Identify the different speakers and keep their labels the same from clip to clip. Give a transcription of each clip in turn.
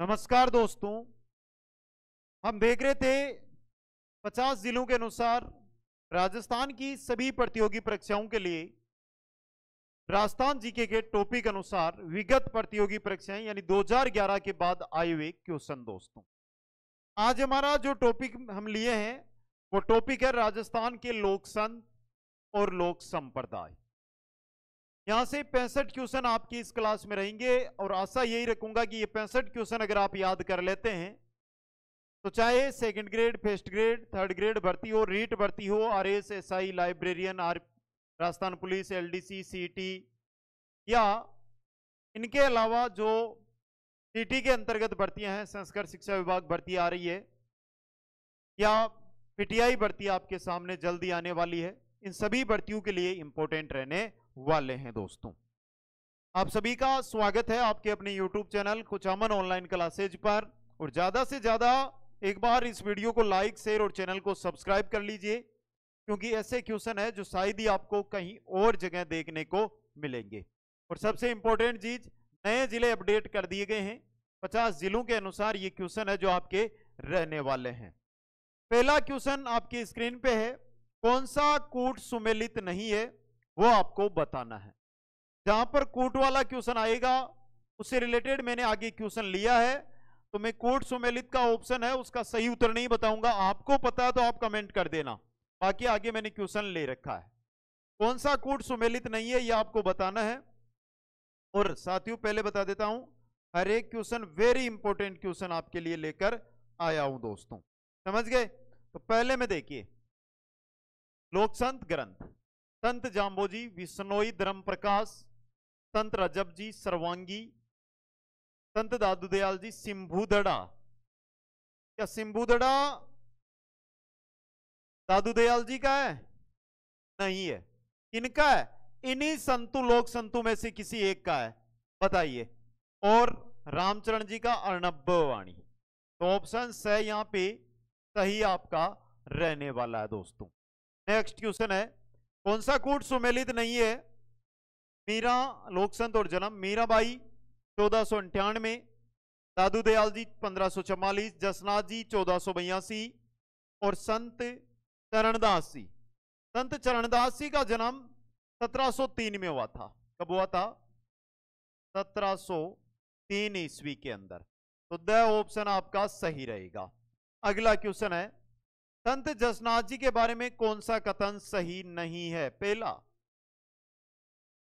Speaker 1: नमस्कार दोस्तों हम देख रहे थे 50 जिलों के अनुसार राजस्थान की सभी प्रतियोगी परीक्षाओं के लिए राजस्थान जीके के टॉपिक अनुसार विगत प्रतियोगी परीक्षाएं यानी 2011 के बाद आए हुए क्वेश्चन दोस्तों आज हमारा जो टॉपिक हम लिए हैं वो टॉपिक है राजस्थान के लोक संत और लोक संप्रदाय यहाँ से पैंसठ क्वेश्चन आपकी इस क्लास में रहेंगे और आशा यही रखूंगा कि ये पैंसठ क्वेश्चन अगर आप याद कर लेते हैं तो चाहे second grade first grade third grade भर्ती हो रीट भर्ती हो R S S I librarian R Rajasthan police L D C C T या इनके अलावा जो टी e के अंतर्गत भर्तियां हैं संस्कृत शिक्षा विभाग भर्ती आ रही है या पीटीआई भर्ती आपके सामने जल्दी आने वाली है इन सभी भर्तियों के लिए इंपॉर्टेंट रहने वाले हैं दोस्तों आप सभी का स्वागत है आपके अपने YouTube चैनल कुछ अमन ऑनलाइन क्लासेज पर और ज्यादा से ज्यादा एक बार इस वीडियो को लाइक शेयर और चैनल को सब्सक्राइब कर लीजिए क्योंकि ऐसे क्वेश्चन है जो शायद ही आपको कहीं और जगह देखने को मिलेंगे और सबसे इंपॉर्टेंट चीज नए जिले अपडेट कर दिए गए हैं पचास जिलों के अनुसार ये क्वेश्चन है जो आपके रहने वाले हैं पहला क्वेश्चन आपकी स्क्रीन पे है कौन सा कूट सुमेलित नहीं है वो आपको बताना है जहां पर कोट वाला क्वेश्चन आएगा उससे रिलेटेड मैंने आगे क्वेश्चन लिया है तो मैं कोट सुमेलित का ऑप्शन है उसका सही उत्तर नहीं बताऊंगा आपको पता है तो आप कमेंट कर देना बाकी आगे मैंने क्वेश्चन ले रखा है कौन सा कोट सुमेलित नहीं है यह आपको बताना है और साथियों पहले बता देता हूं हर एक क्वेश्चन वेरी इंपॉर्टेंट क्वेश्चन आपके लिए लेकर आया हूं दोस्तों समझ गए तो पहले में देखिए लोकसंत ग्रंथ संत जाम्बोजी विश्नोई धर्म प्रकाश संत रजब जी सर्वांगी संत दादू दयाल जी सिंभूदड़ा क्या सिंभूदड़ा दादू दयाल जी का है नहीं है इनका है इन्हीं संतु लोक संतु में से किसी एक का है बताइए और रामचरण जी का अर्णब वाणी तो ऑप्शन है यहां पे सही आपका रहने वाला है दोस्तों नेक्स्ट क्वेश्चन है कौन सा कूट सुमेलित नहीं है मीरा लोकसंत और जन्म मीराबाई चौदह सौ अंठानवे दादू दयाल जी पंद्रह सौ चवालीस जसनाथ जी चौदह सौ बयासी और संत चरणदास जी संत चरणदास जी का जन्म सत्रह तीन में हुआ था कब हुआ था सत्रह तीन ईस्वी के अंदर तो द ऑप्शन आपका सही रहेगा अगला क्वेश्चन है संत जसनाथ जी के बारे में कौन सा कथन सही नहीं है पहला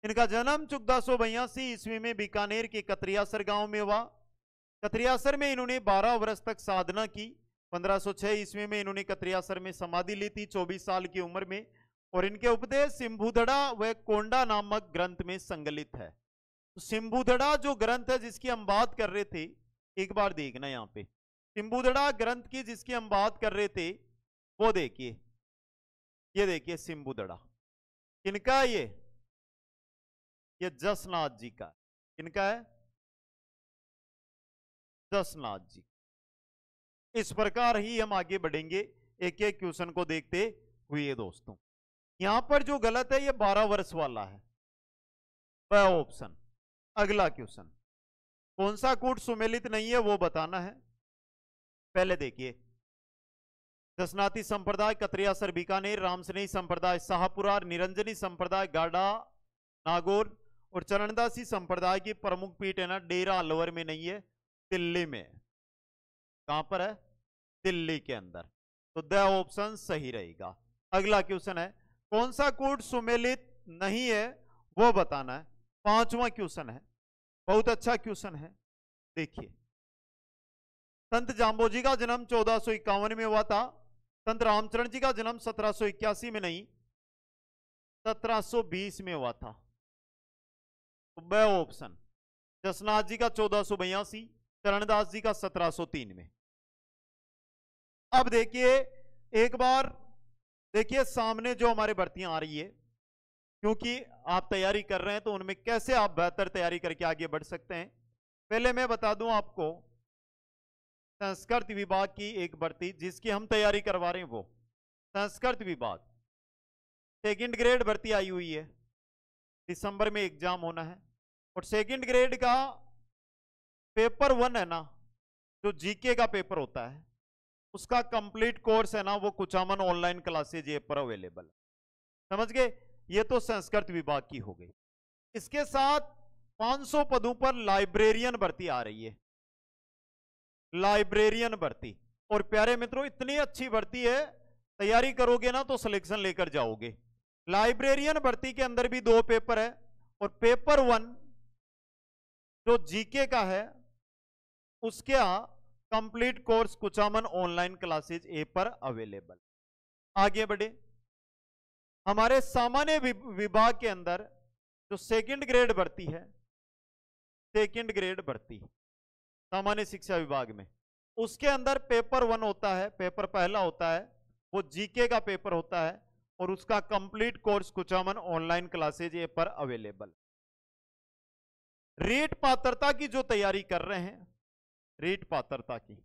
Speaker 1: इनका जन्म चौदह सौ बयासी ईस्वी में बीकानेर के कतरियासर गांव में हुआ कतरियासर में इन्होंने 12 वर्ष तक साधना की 1506 ईस्वी में इन्होंने कतरियासर में समाधि ली थी 24 साल की उम्र में और इनके उपदेश सिंभुधड़ा व कोंडा नामक ग्रंथ में संकलित है तो सिंभुधड़ा जो ग्रंथ है जिसकी हम बात कर रहे थे एक बार देखना यहाँ पे सिंभुधड़ा ग्रंथ की जिसकी हम बात कर रहे थे वो देखिए ये देखिए सिंबुदड़ा किनका ये ये जसनाथ जी का किनका है जसनाथ जी इस प्रकार ही हम आगे बढ़ेंगे एक एक क्वेश्चन को देखते हुए दोस्तों यहां पर जो गलत है ये बारह वर्ष वाला है वह ऑप्शन अगला क्वेश्चन कौन सा कूट सुमेलित नहीं है वो बताना है पहले देखिए दसनाती संप्रदाय कतरियासर बीकानेर रामसनेही संप्रदाय शाहपुरा निरंजनी संप्रदाय गाडा नागौर और चरणदासी संप्रदाय की प्रमुख पीठ है ना डेरा अलवर में नहीं है दिल्ली में कहां पर है दिल्ली के अंदर तो द ऑप्शन सही रहेगा अगला क्वेश्चन है कौन सा कोड सुमेलित नहीं है वो बताना है पांचवा क्वेश्चन है बहुत अच्छा क्वेश्चन है देखिए संत जाम्बोजी का जन्म चौदह में हुआ था संत रामचरण जी का जन्म 1781 में नहीं 1720 में हुआ था ऑप्शन तो जसनाथ जी का चौदह सो बयासी चरणदास जी का 1703 में अब देखिए एक बार देखिए सामने जो हमारे भर्तियां आ रही है क्योंकि आप तैयारी कर रहे हैं तो उनमें कैसे आप बेहतर तैयारी करके आगे बढ़ सकते हैं पहले मैं बता दूं आपको संस्कृत विभाग की एक भर्ती जिसकी हम तैयारी करवा रहे हैं वो संस्कृत विभाग सेकंड ग्रेड भर्ती आई हुई है दिसंबर में एग्जाम होना है और सेकंड ग्रेड का पेपर वन है ना जो जीके का पेपर होता है उसका कंप्लीट कोर्स है ना वो कुचामन ऑनलाइन क्लासेज ये पर अवेलेबल है समझ गए ये तो संस्कृत विभाग की हो गई इसके साथ 500 पदों पर लाइब्रेरियन भर्ती आ रही है लाइब्रेरियन भर्ती और प्यारे मित्रों इतनी अच्छी भर्ती है तैयारी करोगे ना तो सिलेक्शन लेकर जाओगे लाइब्रेरियन भर्ती के अंदर भी दो पेपर है और पेपर वन जो जीके का है उसके complete course Kuchaman online classes app पर अवेलेबल आगे बढ़े हमारे सामान्य विभाग के अंदर जो सेकंड ग्रेड भर्ती है सेकंड ग्रेड भर्ती सामान्य शिक्षा विभाग में उसके अंदर पेपर वन होता है पेपर पहला होता है वो जीके का पेपर होता है और उसका complete course Kuchaman online classes ये पर अवेलेबल रीट पात्रता की जो तैयारी कर रहे हैं रीट पात्रता की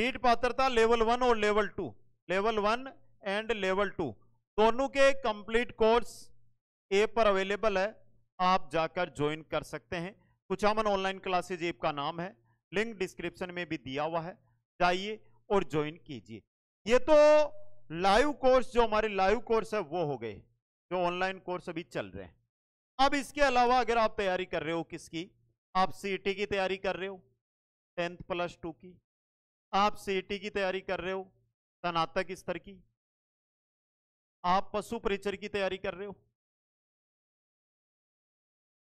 Speaker 1: रीट पात्रता लेवल वन और level two level one and level two दोनों के कंप्लीट कोर्स ए पर अवेलेबल है आप जाकर ज्वाइन कर सकते हैं कुचामन ऑनलाइन क्लासेज एप का नाम है लिंक डिस्क्रिप्शन में भी दिया हुआ है जाइए और ज्वाइन कीजिए ये तो लाइव कोर्स जो हमारे लाइव कोर्स है वो हो गए जो ऑनलाइन कोर्स अभी चल रहे हैं अब इसके अलावा अगर आप तैयारी कर रहे हो किसकी आप सीटी e की तैयारी कर रहे हो टेंथ प्लस टू की आप सीटी e की तैयारी कर रहे हो स्नातक स्तर की आप पशु परिचर की तैयारी कर रहे हो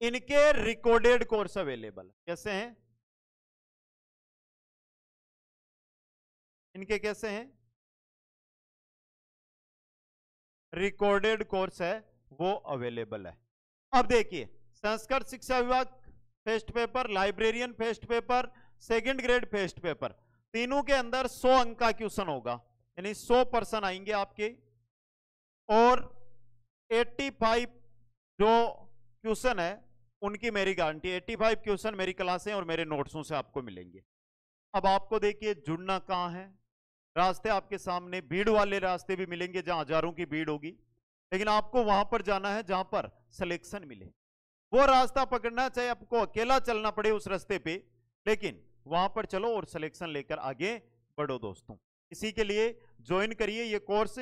Speaker 1: इनके रिकॉर्डेड कोर्स अवेलेबल कैसे हैं इनके कैसे हैं रिकॉर्डेड कोर्स है वो अवेलेबल है अब देखिए संस्कृत शिक्षा विभाग first paper librarian first paper second grade first paper तीनों के अंदर 100 अंक का क्वेश्चन होगा यानी 100 पर्सन आएंगे आपके और 85 जो क्वेश्चन है उनकी मेरी गारंटी 85 क्वेश्चन मेरी क्लासें और मेरे नोट्सों से आपको मिलेंगे अब आपको देखिए जुड़ना कहाँ है रास्ते आपके सामने भीड़ वाले रास्ते भी मिलेंगे जहां हजारों की भीड़ होगी लेकिन आपको वहां पर जाना है जहां पर सिलेक्शन मिले वो रास्ता पकड़ना चाहे आपको अकेला चलना पड़े उस रास्ते पे लेकिन वहां पर चलो और सिलेक्शन लेकर आगे बढ़ो दोस्तों इसी के लिए ज्वाइन करिए ये कोर्स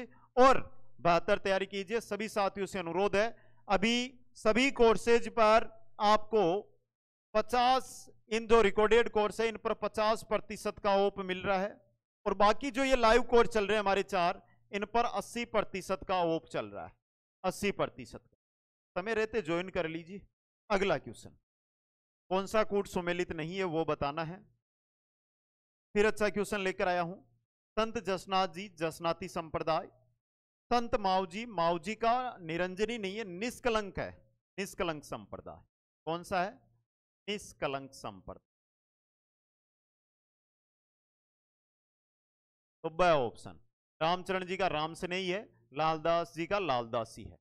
Speaker 1: और बेहतर तैयारी कीजिए सभी साथियों से अनुरोध है अभी सभी कोर्सेज पर आपको 50 इन जो रिकॉर्डेड कोर्स है इन पर 50 प्रतिशत का ओप मिल रहा है और बाकी जो ये लाइव कोर्स चल रहे हैं हमारे चार इन पर 80 प्रतिशत का ओप चल रहा है 80 प्रतिशत का समय रहते ज्वाइन कर लीजिए अगला क्वेश्चन कौन सा कूट सुमेलित नहीं है वो बताना है फिर अच्छा क्वेश्चन लेकर आया हूं संत जसनाथ जी जसनाती संप्रदाय संत माऊजी माऊजी का निरंजनी नहीं है निष्कलंक है निष्कलंक संप्रदाय कौन सा है निष्कलंक संप्रदाय तो ब ऑप्शन रामचरण जी का राम से नहीं है लालदास जी का लालदास ही है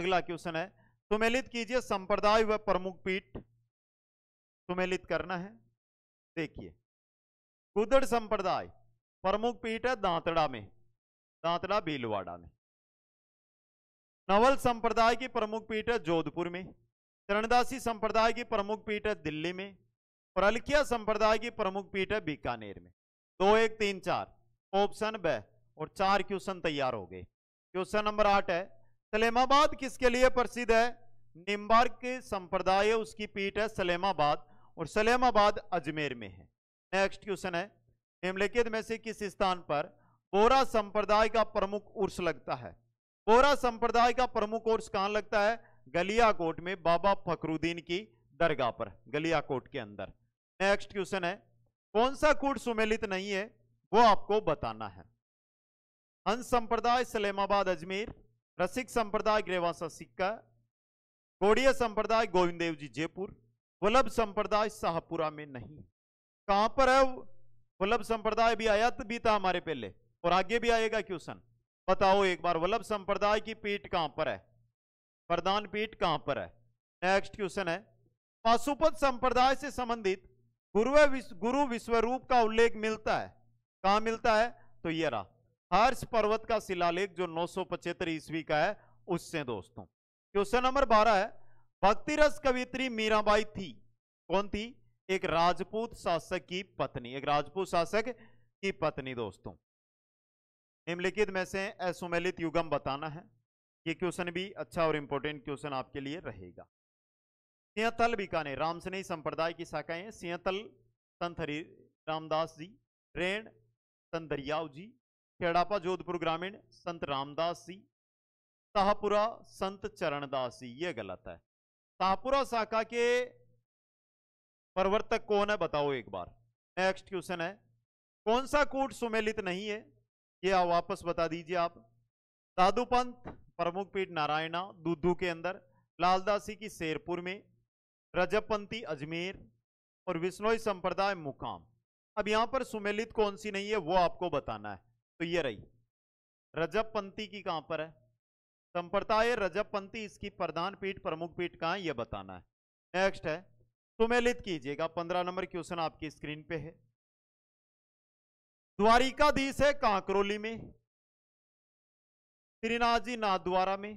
Speaker 1: अगला क्वेश्चन है सुमेलित कीजिए संप्रदाय व प्रमुख पीठ सुमेलित करना है देखिए कुदड़ संप्रदाय प्रमुख पीठ है दांतड़ा में दांतड़ा भीलवाड़ा में नवल संप्रदाय की प्रमुख पीठ है जोधपुर में चरणदासी संप्रदाय की प्रमुख पीठ है दिल्ली में और अलखिया संप्रदाय की प्रमुख पीठ है बीकानेर में दो एक तीन चार ऑप्शन ब और चार क्वेश्चन तैयार हो गए क्वेश्चन नंबर आठ है सलेमाबाद किसके लिए प्रसिद्ध है निम्बार्क संप्रदाय उसकी पीठ है सलेमाबाद और सलेमाबाद अजमेर में है नेक्स्ट क्वेश्चन है निम्नलिखित में से किस स्थान पर बोरा संप्रदाय का प्रमुख उर्स लगता है बोरा संप्रदाय का प्रमुख उर्स कहाँ लगता है गलिया कोट में बाबा फखरुद्दीन की दरगाह पर गलिया कोट के अंदर नेक्स्ट क्वेश्चन है कौन सा कूट सुमेलित नहीं है वो आपको बताना है हंस संप्रदाय सलेमाबाद अजमेर रसिक संप्रदाय ग्रेवासा सिक्का कोडिया संप्रदाय गोविंद देव जी जयपुर वल्लभ संप्रदाय शाहपुरा में नहीं कहां पर है वल्लभ संप्रदाय भी आया तो भी था हमारे पहले और आगे भी आएगा क्वेश्चन बताओ एक बार वल्लभ संप्रदाय की पीठ कहां पर है प्रधान पीठ कहां पर है नेक्स्ट क्वेश्चन है पाशुपत संप्रदाय से संबंधित गुरु विश्व, गुरु विश्वरूप का उल्लेख मिलता है कहा मिलता है तो ये रहा हर्ष पर्वत का शिलालेख जो नौ सौ ईस्वी का है उससे दोस्तों क्वेश्चन नंबर बारह है भक्तिरस कवित्री मीराबाई थी कौन थी एक राजपूत शासक की पत्नी एक राजपूत शासक की पत्नी दोस्तों निम्नलिखित में से असुमेलित युगम बताना है ये क्वेश्चन भी अच्छा और इंपॉर्टेंट क्वेश्चन आपके लिए रहेगा सिंहतल बीकानेर रामसनेही संप्रदाय की शाखाएं सिंहतल संथरी रामदास जी रेण संत दरियाव जी खेड़ापा जोधपुर ग्रामीण संत रामदास जी साहपुरा संत चरणदास जी ये गलत है साहपुरा शाखा के प्रवर्तक कौन है बताओ एक बार नेक्स्ट क्वेश्चन है कौन सा कूट सुमेलित नहीं है ये आप वापस बता दीजिए आप दादू पंत प्रमुख पीठ नारायणा दूधू के अंदर लालदासी की शेरपुर में रजपंथी अजमेर और विष्णोई संप्रदाय मुकाम अब यहां पर सुमेलित कौन सी नहीं है वो आपको बताना है तो ये रही रजब पंथी की कहां पर है संप्रदाय रजब पंथी इसकी प्रधान पीठ प्रमुख पीठ कहां ये बताना है नेक्स्ट है सुमेलित कीजिएगा पंद्रह नंबर क्वेश्चन आपकी स्क्रीन पे है द्वारिकाधीश है कांकरोली में त्रिनाजी नाथद्वारा में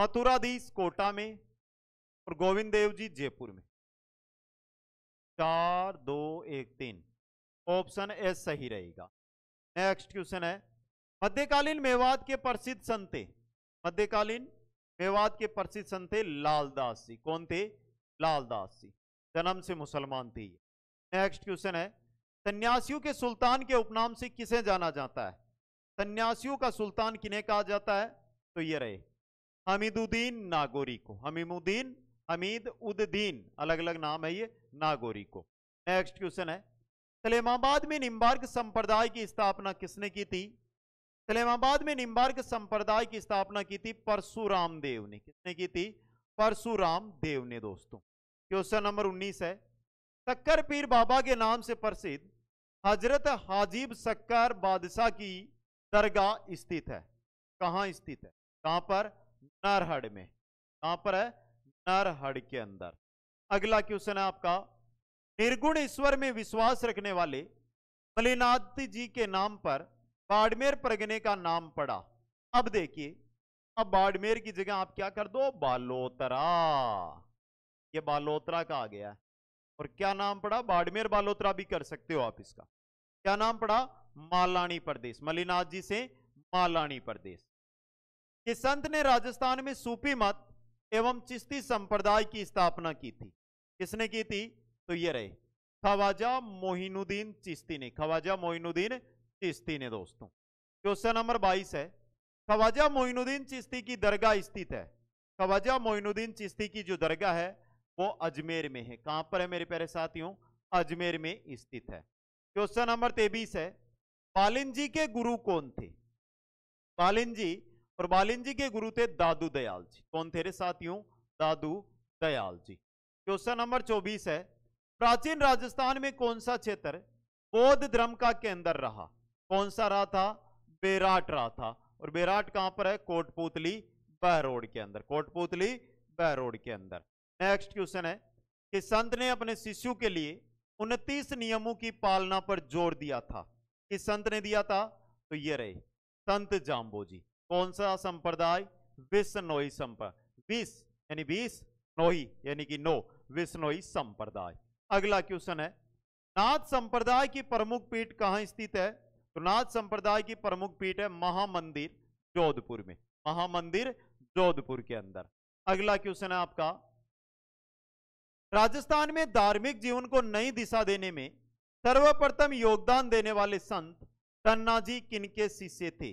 Speaker 1: मथुराधीश कोटा में और गोविंद देव जी जयपुर में चार दो एक तीन ऑप्शन ए सही रहेगा नेक्स्ट क्वेश्चन है मध्यकालीन मेवाद के प्रसिद्ध संते मध्यकालीन मेवाद के प्रसिद्ध संते लालदास जी कौन थे लालदास जी जन्म से मुसलमान थे नेक्स्ट क्वेश्चन है सन्यासियों के सुल्तान के उपनाम से किसे जाना जाता है सन्यासियों का सुल्तान किन्हें कहा जाता है तो ये रहे हमीदुद्दीन नागोरी को हमीमुद्दीन हमीद उद्दीन अलग अलग नाम है ये नागोरी को नेक्स्ट क्वेश्चन है सलेमाबाद में निम्बार्क संप्रदाय की स्थापना किसने की थी सलेमाबाद में निम्बार्क संप्रदाय की स्थापना की थी परशुराम देव ने किसने की थी परशुराम देव ने दोस्तों क्वेश्चन नंबर 19 है सक्कर पीर बाबा के नाम से प्रसिद्ध हजरत हाजीब सक्कर बादशाह की दरगाह स्थित है कहाँ स्थित है कहाँ पर नरहड़ में कहाँ पर है नर हड़ के अंदर अगला क्वेश्चन है आपका निर्गुण ईश्वर में विश्वास रखने वाले मलिनाथ जी के नाम पर बाड़मेर परगने का नाम पड़ा अब देखिए अब बाड़मेर की जगह आप क्या कर दो बालोतरा ये बालोतरा का आ गया है और क्या नाम पड़ा बाड़मेर बालोतरा भी कर सकते हो आप इसका क्या नाम पड़ा मालानी प्रदेश मलिनाथ जी से मालानी प्रदेश कि संत ने राजस्थान में सूपी मत एवं चिश्ती संप्रदाय की स्थापना की थी किसने की थी तो ये रहे खवाजा मोहिनुद्दीन चिश्ती ने खवाजा मोहिनुद्दीन चिश्ती ने दोस्तों क्वेश्चन नंबर बाईस है खवाजा मोहिनुद्दीन चिश्ती की दरगाह स्थित है खवाजा मोहिनुद्दीन चिश्ती की जो दरगाह है वो अजमेर में है कहां पर है मेरे प्यारे साथियों अजमेर में स्थित है क्वेश्चन नंबर तेबीस है पालिन जी के गुरु कौन थे पालिन जी और जी के गुरु थे दादू दयाल जी कौन थे रे साथियों दादू दयाल जी क्वेश्चन नंबर चौबीस है प्राचीन राजस्थान में कौन सा क्षेत्र बौद्ध धर्म का केंद्र रहा कौन सा रहा था बेराट रहा था और बेराट कहां पर है कोटपुतली बहरोड के अंदर कोटपुतली बहरोड के अंदर नेक्स्ट क्वेश्चन है कि संत ने अपने शिशु के लिए उनतीस नियमों की पालना पर जोर दिया था कि संत ने दिया था तो ये रहे संत जाम्बो जी कौन सा संप्रदाय विष्णोई संप्रदाय विष यानी नोही यानी कि नो विष्णोई संप्रदाय अगला क्वेश्चन है नाथ संप्रदाय की प्रमुख पीठ कहां स्थित है तो नाथ संप्रदाय की प्रमुख पीठ है महामंदिर जोधपुर में महामंदिर जोधपुर के अंदर अगला क्वेश्चन है आपका राजस्थान में धार्मिक जीवन को नई दिशा देने में सर्वप्रथम योगदान देने वाले संत तन्ना जी किनके शिष्य थे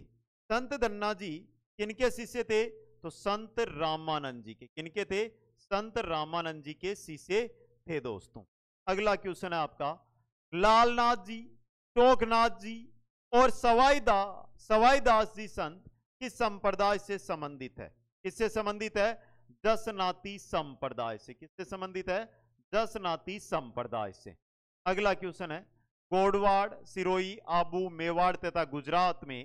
Speaker 1: संत धन्ना जी किनके शिष्य थे तो संत रामानंद जी के किनके थे संत रामानंद जी के शिष्य थे दोस्तों अगला क्वेश्चन है आपका लालनाथ जी टोकनाथ जी और सवाईदा सवाईदास जी संत किस संप्रदाय से संबंधित है किससे संबंधित है जसनाती संप्रदाय से किससे संबंधित है जसनाती संप्रदाय से अगला क्वेश्चन है कोडवाड़ सिरोई आबू मेवाड़ तथा गुजरात में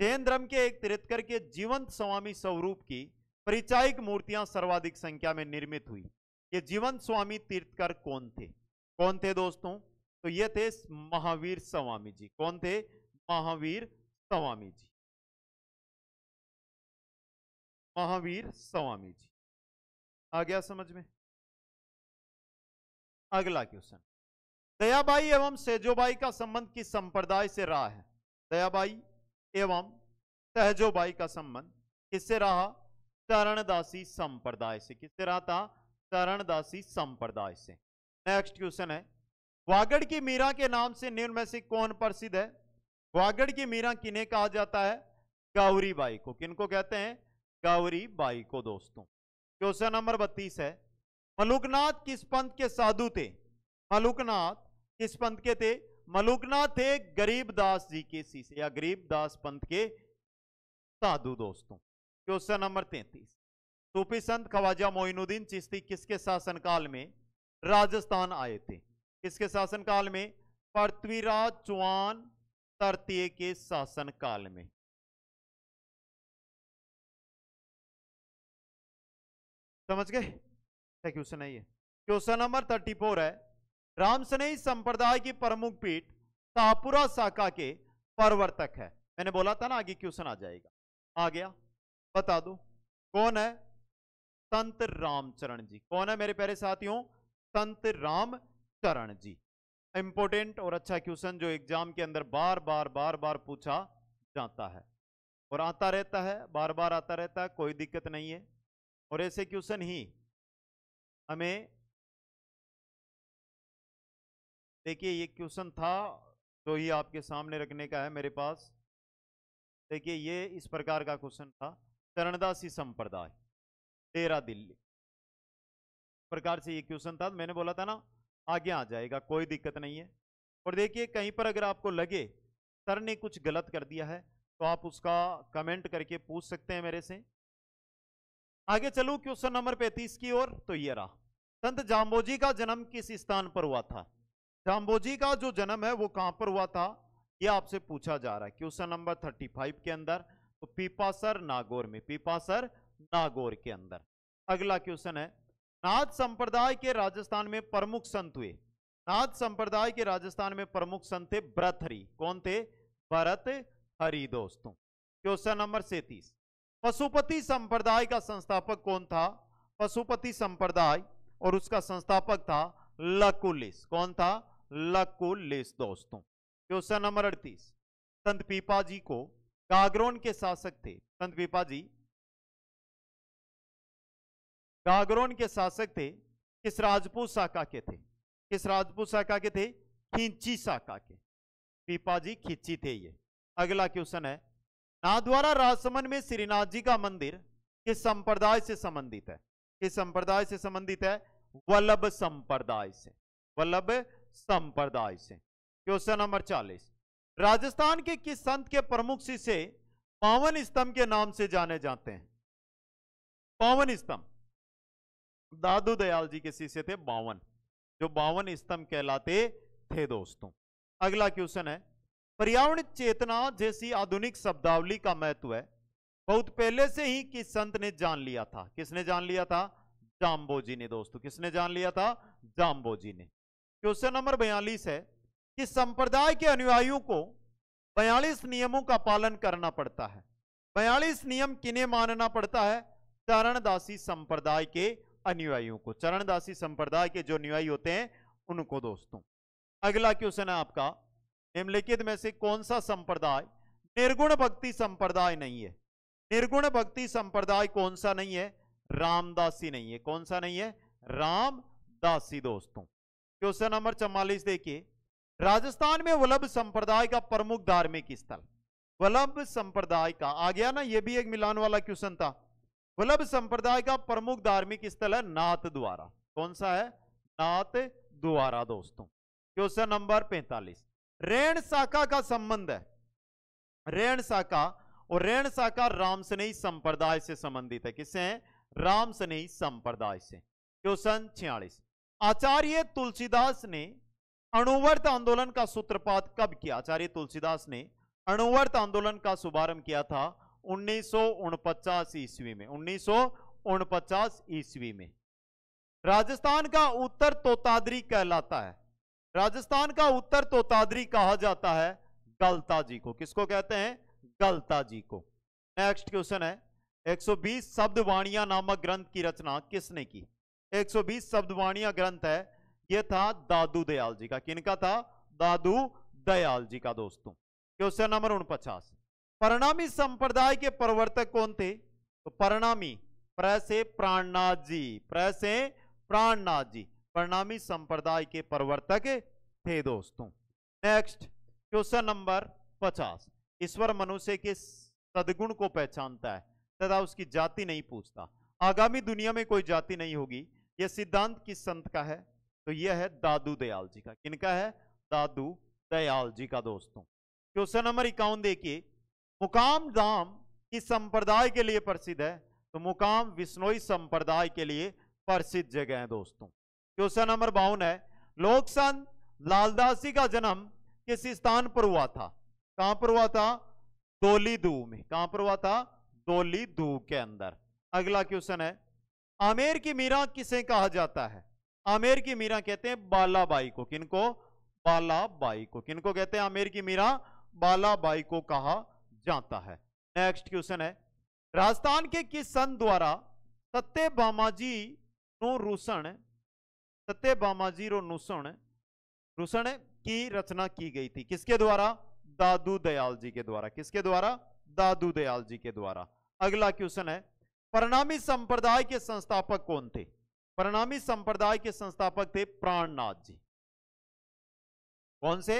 Speaker 1: जैन धर्म के एक तीर्थकर के जीवंत स्वामी स्वरूप की परिचायिक मूर्तियां सर्वाधिक संख्या में निर्मित हुई ये जीवंत स्वामी तीर्थकर कौन थे कौन थे दोस्तों तो ये थे महावीर स्वामी जी कौन थे महावीर स्वामी जी महावीर स्वामी जी आ गया समझ में अगला क्वेश्चन दयाबाई एवं सेजोबाई का संबंध किस संप्रदाय से रहा है दयाबाई एवं सहजोबाई का संबंध किससे रहा तरणदासी संप्रदाय से किससे रहा था तरणदासी संप्रदाय से नेक्स्ट क्वेश्चन है वागड़ की मीरा के नाम से निम्न में से कौन प्रसिद्ध है वागड़ की मीरा किने कहा जाता है गौरीबाई बाई को किनको कहते हैं गौरी बाई को दोस्तों क्वेश्चन नंबर बत्तीस है मलुकनाथ किस पंथ के साधु थे मलुकनाथ किस पंथ के थे मलुकना थे गरीब दास जी के शीशे या गरीब दास पंथ के साधु दोस्तों क्वेश्चन नंबर तैतीस सूफी संत ख्वाजा मोइनुद्दीन चिश्ती किसके शासनकाल में राजस्थान आए थे किसके शासनकाल में पृथ्वीराज चौहान तृतीय के शासनकाल में समझ गए क्वेश्चन है ये क्वेश्चन नंबर थर्टी फोर है रामसनेही संप्रदाय की प्रमुख पीठ तापुरा शाखा के प्रवर्तक है मैंने बोला था ना आगे क्वेश्चन आ जाएगा आ गया बता दो कौन है संत रामचरण जी कौन है मेरे प्यारे साथियों संत राम चरण जी इंपोर्टेंट और अच्छा क्वेश्चन जो एग्जाम के अंदर बार बार बार बार पूछा जाता है और आता रहता है बार बार आता रहता है कोई दिक्कत नहीं है और ऐसे क्वेश्चन ही हमें देखिए ये क्वेश्चन था तो ये आपके सामने रखने का है मेरे पास देखिए ये इस प्रकार का क्वेश्चन था चरणदासी संप्रदाय तेरा दिल्ली प्रकार से ये क्वेश्चन था मैंने बोला था ना आगे आ जाएगा कोई दिक्कत नहीं है और देखिए कहीं पर अगर आपको लगे सर ने कुछ गलत कर दिया है तो आप उसका कमेंट करके पूछ सकते हैं मेरे से आगे चलू क्वेश्चन नंबर पैंतीस की ओर तो ये रहा संत जाम्बोजी का जन्म किस स्थान पर हुआ था जाम्बोजी का जो जन्म है वो कहां पर हुआ था ये आपसे पूछा जा रहा है क्वेश्चन नंबर थर्टी फाइव के अंदर तो पीपासर नागौर में पीपासर नागौर के अंदर अगला क्वेश्चन है नाथ संप्रदाय के राजस्थान में प्रमुख संत हुए नाथ संप्रदाय के राजस्थान में प्रमुख संत थे भरत हरि कौन थे भरत हरि दोस्तों क्वेश्चन नंबर सैतीस पशुपति संप्रदाय का संस्थापक कौन था पशुपति संप्रदाय और उसका संस्थापक था लकुलिस कौन था लकुलिस दोस्तों क्वेश्चन नंबर अड़तीस संत पीपा जी को गागरोन के शासक थे संत पीपा जी गागरोन के शासक थे किस राजपूत शाखा के थे किस राजपूत शाखा के थे खींची शाखा के पीपा जी खींची थे ये अगला क्वेश्चन है नाथद्वारा राजसमंद में श्रीनाथ जी का मंदिर किस संप्रदाय से संबंधित है किस संप्रदाय से संबंधित है वल्लभ संप्रदाय से वल्लभ संप्रदाय से क्वेश्चन नंबर चालीस राजस्थान के किस संत के प्रमुख शिष्य पावन स्तंभ के नाम से जाने जाते हैं पावन स्तंभ दादू दयाल जी के शिष्य थे बावन जो बावन स्तंभ कहलाते थे दोस्तों अगला क्वेश्चन है पर्यावरण चेतना जैसी आधुनिक शब्दावली का महत्व है बहुत पहले से ही किस संत ने जान लिया था किसने जान लिया था जाम्बो जी ने दोस्तों किसने जान लिया था जाम्बो जी ने क्वेश्चन नंबर बयालीस है कि संप्रदाय के अनुयायियों को बयालीस नियमों का पालन करना पड़ता है बयालीस नियम किन्हें मानना पड़ता है चरणदासी संप्रदाय के अनुयायियों को चरणदासी संप्रदाय के जो अनुयायी होते हैं उनको दोस्तों अगला क्वेश्चन है आपका निम्नलिखित में से कौन सा संप्रदाय निर्गुण भक्ति संप्रदाय नहीं है निर्गुण भक्ति संप्रदाय कौन सा नहीं है रामदासी नहीं है कौन सा नहीं है रामदासी दोस्तों क्वेश्चन नंबर चौवालीस देखिए राजस्थान में वल्लभ संप्रदाय का प्रमुख धार्मिक स्थल वल्लभ संप्रदाय का आ गया ना ये भी एक मिलान वाला क्वेश्चन था वल्लभ संप्रदाय का प्रमुख धार्मिक स्थल है नाथ द्वारा कौन सा है नाथ द्वारा दोस्तों क्वेश्चन नंबर पैंतालीस रेण शाखा का संबंध है रेण शाखा और रेण शाखा रामसनेही संप्रदाय से संबंधित है किससे है रामसनेही संप्रदाय से क्वेश्चन छियालीस आचार्य तुलसीदास ने अणुवर्त आंदोलन का सूत्रपात कब किया आचार्य तुलसीदास ने अणुवर्त आंदोलन का शुभारंभ किया था उन्नीस ईस्वी में उन्नीस ईस्वी में राजस्थान का उत्तर तोतादरी कहलाता है राजस्थान का उत्तर तोतादरी कहा जाता है गलता जी को किसको कहते हैं गलता जी को नेक्स्ट क्वेश्चन है 120 शब्द वाणिया नामक ग्रंथ की रचना किसने की 120 शब्दवाणिया ग्रंथ है यह था दादू दयाल जी का किनका था दादू दयाल जी का दोस्तों क्वेश्चन नंबर उनपचास परिणामी संप्रदाय के प्रवर्तक कौन थे तो परिणामी प्रसे प्राणनाथ जी प्रसे प्राणनाथ जी परिणामी संप्रदाय के प्रवर्तक थे दोस्तों नेक्स्ट क्वेश्चन नंबर पचास ईश्वर मनुष्य के सदगुण को पहचानता है तथा उसकी जाति नहीं पूछता आगामी दुनिया में कोई जाति नहीं होगी यह सिद्धांत किस संत का है तो यह है दादू दयाल जी का किनका है दादू दयाल जी का दोस्तों क्वेश्चन नंबर इक्यावन देखिए मुकाम धाम किस संप्रदाय के लिए प्रसिद्ध है तो मुकाम विष्णोई संप्रदाय के लिए प्रसिद्ध जगह है दोस्तों क्वेश्चन नंबर बावन है लोक संत लालदासी का जन्म किस स्थान पर हुआ था कहां पर हुआ था दू में कहां पर हुआ था दू के अंदर अगला क्वेश्चन है आमेर की मीरा किसे कहा जाता है आमेर की मीरा कहते हैं बालाबाई को किनको बालाबाई को किनको कहते हैं आमेर की मीरा बालाबाई को कहा जाता है नेक्स्ट क्वेश्चन है राजस्थान के किस संत द्वारा सत्य बामाजी नो रूसण सत्य बामाजी रो नुसण रूसण की रचना की गई थी किसके द्वारा दादू दयाल जी के द्वारा किसके द्वारा दादू दयाल जी के द्वारा अगला क्वेश्चन है परिणामी संप्रदाय के संस्थापक कौन थे परिणामी संप्रदाय के संस्थापक थे प्राणनाथ जी कौन से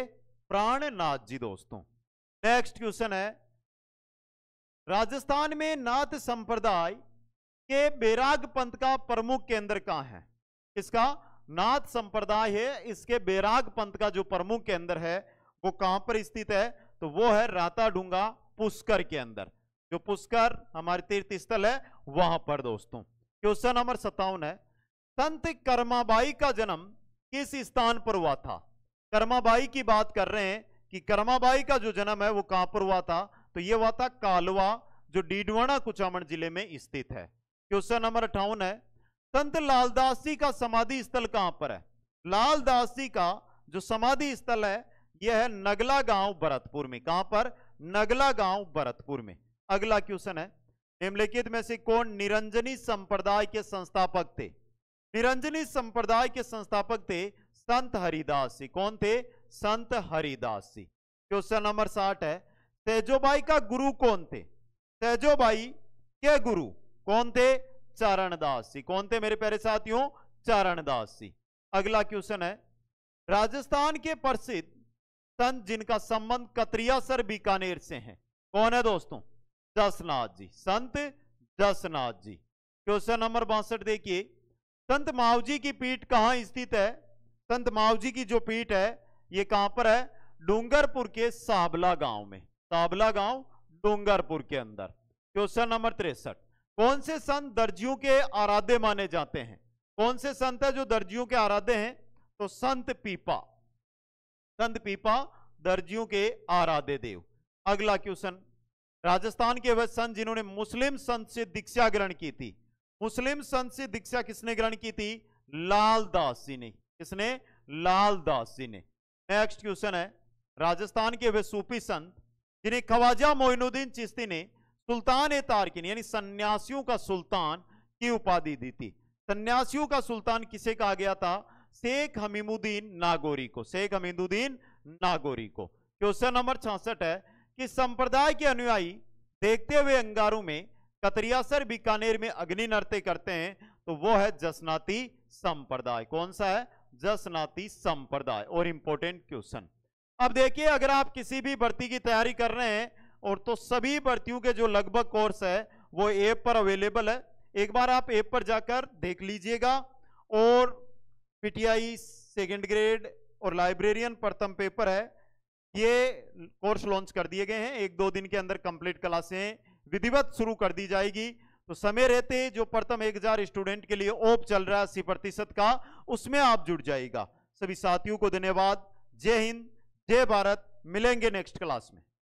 Speaker 1: प्राणनाथ जी दोस्तों नेक्स्ट क्वेश्चन है राजस्थान में नाथ संप्रदाय के बैराग पंथ का प्रमुख केंद्र कहां है इसका नाथ संप्रदाय है इसके बैराग पंथ का जो प्रमुख केंद्र है वो कहां पर स्थित है तो वो है राताडूंगा पुष्कर के अंदर जो पुष्कर हमारे तीर्थ स्थल है वहां पर दोस्तों क्वेश्चन नंबर सत्तावन है संत कर्माबाई का जन्म किस स्थान पर हुआ था कर्माबाई की बात कर रहे हैं कि कर्माबाई का जो जन्म है वो कहां पर हुआ था तो ये हुआ था कालवा जो डीडवाणा कुचामण जिले में स्थित है क्वेश्चन नंबर अठावन है संत लालदास जी का समाधि स्थल कहां पर है लालदास जी का जो समाधि स्थल है यह है नगला गांव भरतपुर में कहां पर नगला गांव भरतपुर में अगला क्वेश्चन है निम्नलिखित में से कौन निरंजनी संप्रदाय के संस्थापक थे निरंजनी संप्रदाय के संस्थापक थे संत हरिदास जी कौन थे संत हरिदास जी क्वेश्चन नंबर साठ है तेजोबाई का गुरु कौन थे तेजोबाई के गुरु कौन थे चरणदास जी कौन थे मेरे प्यारे साथियों चरणदास जी अगला क्वेश्चन है राजस्थान के प्रसिद्ध संत जिनका संबंध कतरिया सर बीकानेर से है कौन है दोस्तों दसनाथ जी संत दसनाथ जी क्वेश्चन नंबर बासठ देखिए संत मावजी की पीठ कहाँ स्थित है संत मावजी की जो पीठ है ये कहां पर है डूंगरपुर के साबला गांव में साबला गांव डूंगरपुर के अंदर क्वेश्चन नंबर तिरसठ कौन से संत दर्जियों के आराध्य माने जाते हैं कौन से संत है जो दर्जियों के आराध्य हैं तो संत पीपा संत पीपा दर्जियों के आराध्य देव अगला क्वेश्चन राजस्थान के वह संत जिन्होंने मुस्लिम संत से दीक्षा ग्रहण की थी मुस्लिम संत से दीक्षा किसने ग्रहण की थी लाल दास जी ने किसने लाल दास जी ने नेक्स्ट क्वेश्चन है राजस्थान के वे सूफी संत जिन्हें खवाजा मोइनुद्दीन चिश्ती ने सुल्तान ए तारकिन यानी सन्यासियों का सुल्तान की उपाधि दी थी सन्यासियों का सुल्तान किसे कहा गया था शेख हमीमुद्दीन नागोरी को शेख हमीमुद्दीन नागोरी को क्वेश्चन नंबर छियासठ है कि संप्रदाय के अनुयायी देखते हुए अंगारों में कतरियासर बीकानेर में अग्नि नृत्य करते हैं तो वो है जसनाती संप्रदाय कौन सा है जसनाती संप्रदाय और इंपॉर्टेंट क्वेश्चन अब देखिए अगर आप किसी भी भर्ती की तैयारी कर रहे हैं और तो सभी भर्तियों के जो लगभग कोर्स है वो ऐप पर अवेलेबल है एक बार आप ऐप पर जाकर देख लीजिएगा और पीटीआई सेकेंड ग्रेड और लाइब्रेरियन प्रथम पेपर है ये कोर्स लॉन्च कर दिए गए हैं एक दो दिन के अंदर कंप्लीट क्लासें विधिवत शुरू कर दी जाएगी तो समय रहते जो प्रथम एक हजार स्टूडेंट के लिए ओप चल रहा है अस्सी प्रतिशत का उसमें आप जुड़ जाएगा सभी साथियों को धन्यवाद जय हिंद जय भारत मिलेंगे नेक्स्ट क्लास में